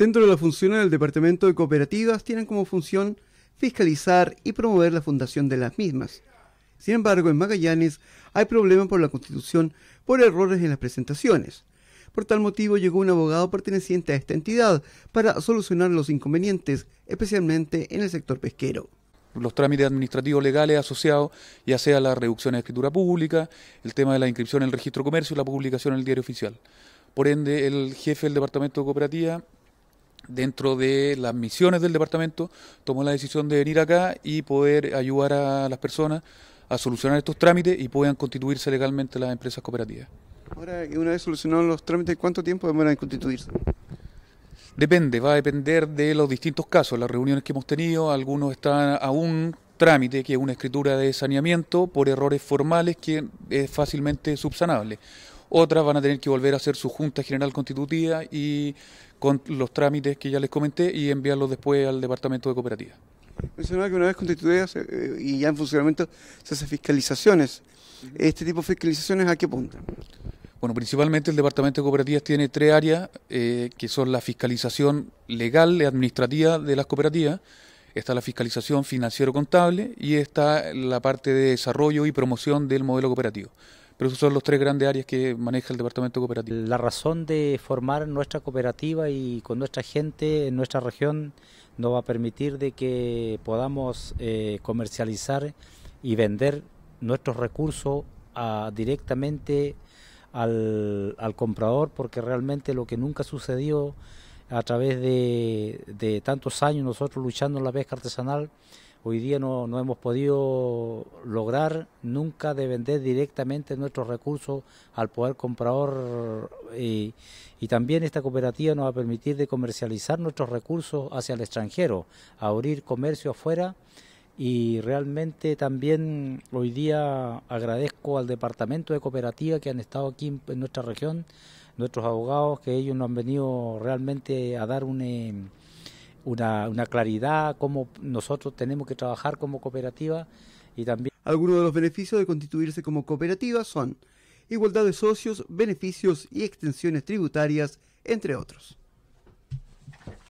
Dentro de las funciones del Departamento de Cooperativas tienen como función fiscalizar y promover la fundación de las mismas. Sin embargo, en Magallanes hay problemas por la Constitución por errores en las presentaciones. Por tal motivo llegó un abogado perteneciente a esta entidad para solucionar los inconvenientes, especialmente en el sector pesquero. Los trámites administrativos legales asociados, ya sea la reducción de escritura pública, el tema de la inscripción en el registro de comercio y la publicación en el diario oficial. Por ende, el jefe del Departamento de Cooperativa dentro de las misiones del departamento, tomó la decisión de venir acá y poder ayudar a las personas a solucionar estos trámites y puedan constituirse legalmente las empresas cooperativas. Ahora, una vez solucionados los trámites, ¿cuánto tiempo demoran en constituirse? Depende, va a depender de los distintos casos, las reuniones que hemos tenido, algunos están a un trámite, que es una escritura de saneamiento por errores formales que es fácilmente subsanable. Otras van a tener que volver a hacer su Junta General Constitutiva y con los trámites que ya les comenté y enviarlos después al Departamento de Cooperativas. Mencionaba que una vez constituidas eh, y ya en funcionamiento se hacen fiscalizaciones. ¿Este tipo de fiscalizaciones a qué apunta? Bueno, principalmente el Departamento de Cooperativas tiene tres áreas, eh, que son la fiscalización legal y administrativa de las cooperativas, está la fiscalización financiero-contable y está la parte de desarrollo y promoción del modelo cooperativo. Pero esos son los tres grandes áreas que maneja el departamento cooperativo. La razón de formar nuestra cooperativa y con nuestra gente en nuestra región nos va a permitir de que podamos eh, comercializar y vender nuestros recursos ah, directamente al, comprador, porque realmente lo que nunca sucedió a través de, de tantos años nosotros luchando en la pesca artesanal hoy día no, no, hemos podido lograr nunca de vender directamente nuestros recursos al poder comprador eh, y, también esta cooperativa nos va a permitir de comercializar nuestros recursos hacia el extranjero, abrir comercio afuera y realmente también hoy día agradezco al departamento de cooperativa que han estado aquí en, en nuestra región, nuestros abogados que ellos nos han venido realmente a dar un eh, una, una claridad, cómo nosotros tenemos que trabajar como cooperativa y también... Algunos de los beneficios de constituirse como cooperativa son igualdad de socios, beneficios y extensiones tributarias, entre otros.